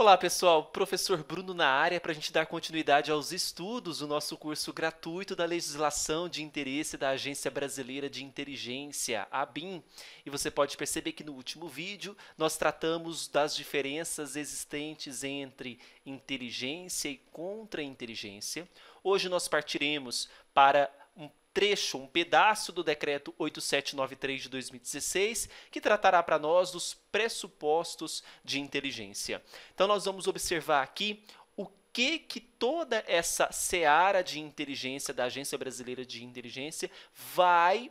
Olá pessoal, professor Bruno na área para a gente dar continuidade aos estudos do nosso curso gratuito da legislação de interesse da Agência Brasileira de Inteligência, ABIN. E você pode perceber que no último vídeo nós tratamos das diferenças existentes entre inteligência e contra-inteligência. Hoje nós partiremos para trecho, um pedaço do decreto 8793 de 2016, que tratará para nós dos pressupostos de inteligência. Então nós vamos observar aqui o que que toda essa seara de inteligência da Agência Brasileira de Inteligência vai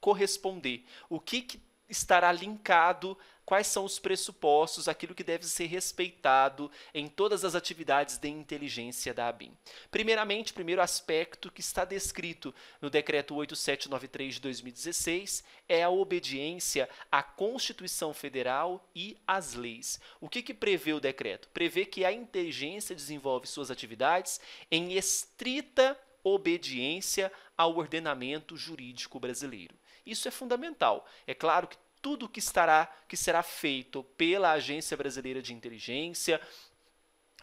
corresponder, o que que estará linkado quais são os pressupostos, aquilo que deve ser respeitado em todas as atividades de inteligência da ABIN. Primeiramente, primeiro aspecto que está descrito no Decreto 8793 de 2016 é a obediência à Constituição Federal e às leis. O que, que prevê o decreto? Prevê que a inteligência desenvolve suas atividades em estrita obediência ao ordenamento jurídico brasileiro. Isso é fundamental. É claro que tudo que estará que será feito pela Agência Brasileira de Inteligência,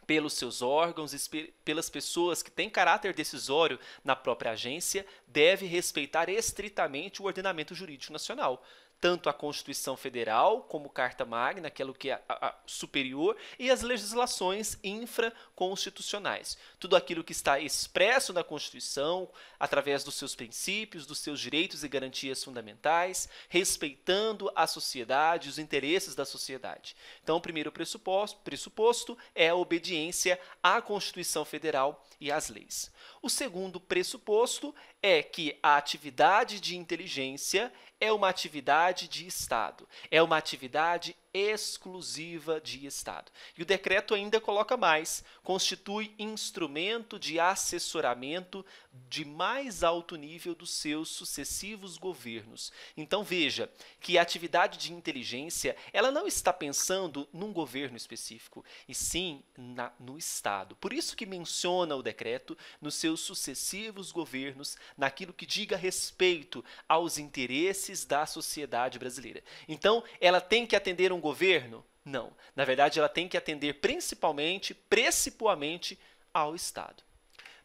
pelos seus órgãos e pelas pessoas que têm caráter decisório na própria agência, deve respeitar estritamente o ordenamento jurídico nacional tanto a Constituição Federal como Carta Magna, aquilo é que é a, a superior, e as legislações infraconstitucionais. Tudo aquilo que está expresso na Constituição, através dos seus princípios, dos seus direitos e garantias fundamentais, respeitando a sociedade, os interesses da sociedade. Então, o primeiro pressuposto, pressuposto é a obediência à Constituição Federal e às leis. O segundo pressuposto é que a atividade de inteligência é uma atividade de Estado, é uma atividade exclusiva de Estado. E o decreto ainda coloca mais: constitui instrumento de assessoramento de mais alto nível dos seus sucessivos governos. Então veja que a atividade de inteligência ela não está pensando num governo específico, e sim na, no Estado. Por isso que menciona o decreto nos seus sucessivos governos, naquilo que diga respeito aos interesses da sociedade brasileira. Então ela tem que atender um governo? Não. Na verdade, ela tem que atender principalmente, precipuamente ao Estado.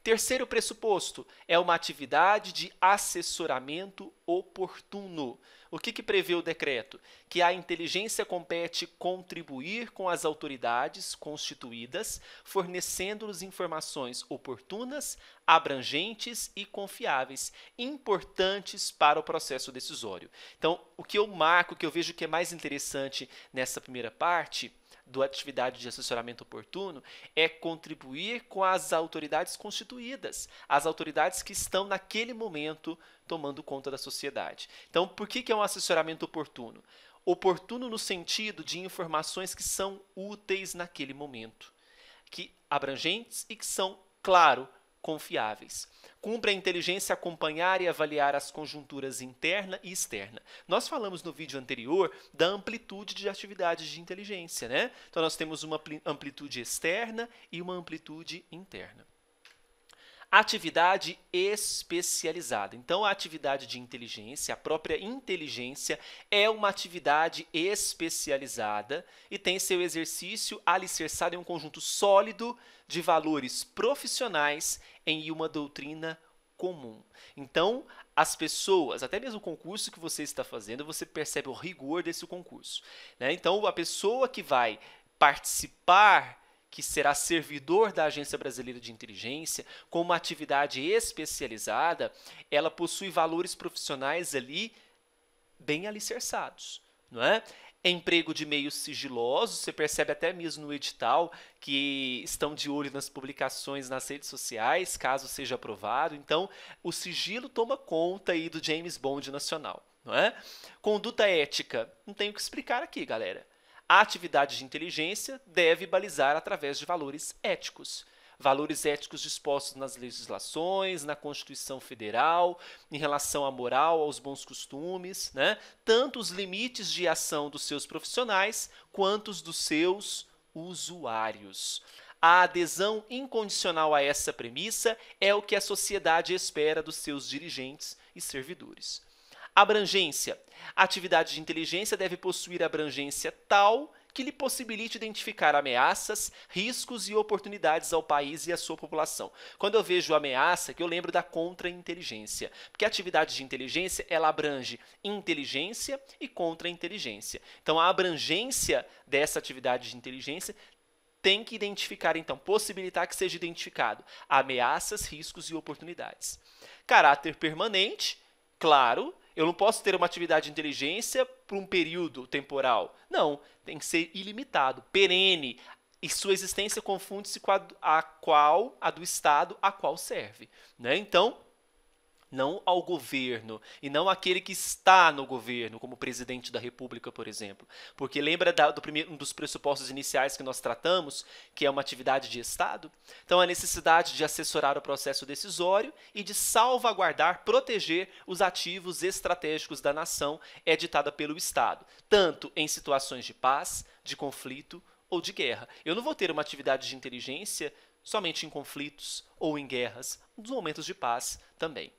Terceiro pressuposto é uma atividade de assessoramento oportuno. O que, que prevê o decreto? Que a inteligência compete contribuir com as autoridades constituídas, fornecendo-lhes informações oportunas, abrangentes e confiáveis, importantes para o processo decisório. Então, o que eu marco, o que eu vejo que é mais interessante nessa primeira parte do atividade de assessoramento oportuno é contribuir com as autoridades constituídas, as autoridades que estão naquele momento tomando conta da sociedade. Então, por que, que é uma um assessoramento oportuno? Oportuno no sentido de informações que são úteis naquele momento, que abrangentes e que são, claro, confiáveis. Cumpre a inteligência acompanhar e avaliar as conjunturas interna e externa. Nós falamos no vídeo anterior da amplitude de atividades de inteligência, né? Então nós temos uma amplitude externa e uma amplitude interna. Atividade especializada. Então, a atividade de inteligência, a própria inteligência, é uma atividade especializada e tem seu exercício alicerçado em um conjunto sólido de valores profissionais em uma doutrina comum. Então, as pessoas, até mesmo o concurso que você está fazendo, você percebe o rigor desse concurso. Né? Então, a pessoa que vai participar que será servidor da Agência Brasileira de Inteligência, com uma atividade especializada, ela possui valores profissionais ali bem alicerçados, não é? é? emprego de meios sigilosos, você percebe até mesmo no edital que estão de olho nas publicações nas redes sociais, caso seja aprovado. Então, o sigilo toma conta aí do James Bond nacional, não é? Conduta ética, não tenho que explicar aqui, galera. A atividade de inteligência deve balizar através de valores éticos. Valores éticos dispostos nas legislações, na Constituição Federal, em relação à moral, aos bons costumes, né? tanto os limites de ação dos seus profissionais quanto os dos seus usuários. A adesão incondicional a essa premissa é o que a sociedade espera dos seus dirigentes e servidores. Abrangência. A atividade de inteligência deve possuir abrangência tal que lhe possibilite identificar ameaças, riscos e oportunidades ao país e à sua população. Quando eu vejo ameaça, que eu lembro da contra-inteligência, porque a atividade de inteligência ela abrange inteligência e contra-inteligência. Então, a abrangência dessa atividade de inteligência tem que identificar, então, possibilitar que seja identificado ameaças, riscos e oportunidades. Caráter permanente, claro, eu não posso ter uma atividade de inteligência por um período temporal. Não, tem que ser ilimitado, perene. E sua existência confunde-se com a, a qual, a do Estado, a qual serve. Né? Então, não ao governo e não àquele que está no governo, como presidente da República, por exemplo. Porque lembra da, do primeiro, um dos pressupostos iniciais que nós tratamos, que é uma atividade de Estado? Então, a necessidade de assessorar o processo decisório e de salvaguardar, proteger os ativos estratégicos da nação é ditada pelo Estado, tanto em situações de paz, de conflito ou de guerra. Eu não vou ter uma atividade de inteligência somente em conflitos ou em guerras, nos momentos de paz também.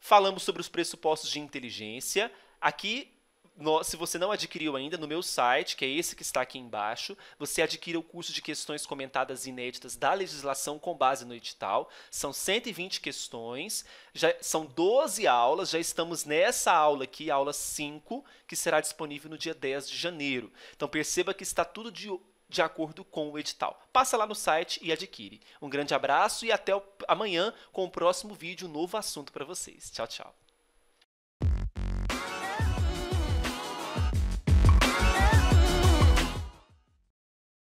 Falamos sobre os pressupostos de inteligência. Aqui no, se você não adquiriu ainda, no meu site, que é esse que está aqui embaixo, você adquire o curso de questões comentadas inéditas da legislação com base no edital. São 120 questões, já, são 12 aulas, já estamos nessa aula aqui, aula 5, que será disponível no dia 10 de janeiro. Então perceba que está tudo de de acordo com o edital. Passa lá no site e adquire. Um grande abraço e até amanhã com o próximo vídeo, um novo assunto para vocês. Tchau, tchau.